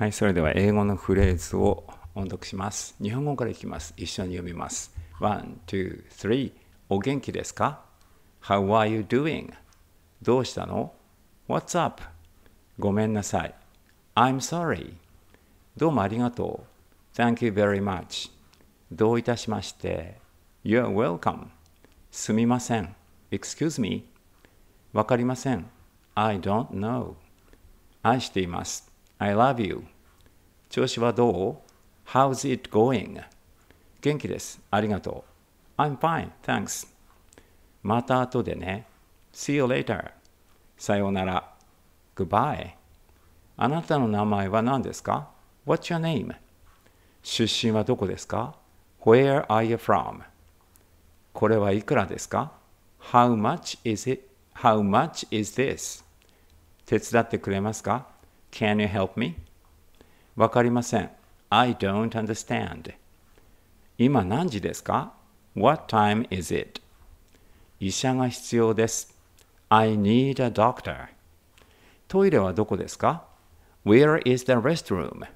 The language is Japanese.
はい、それでは英語のフレーズを音読します。日本語からいきます。一緒に読みます。One, two, three. お元気ですか ?How are you doing? どうしたの ?What's up? ごめんなさい。I'm sorry. どうもありがとう。Thank you very much. どういたしまして。You're welcome. すみません。Excuse me. わかりません。I don't know. 愛しています。I love you 調子はどう ?How's it going? 元気です。ありがとう。I'm fine. Thanks. また後でね。See you later. さようなら。Goodbye. あなたの名前は何ですか ?What's your name? 出身はどこですか ?Where are you from? これはいくらですか ?How much is it? How much is this? 手伝ってくれますか Can you help me? わかりません。I don't understand. 今何時ですか ?What time is it? 医者が必要です。I need a doctor. トイレはどこですか ?Where is the restroom?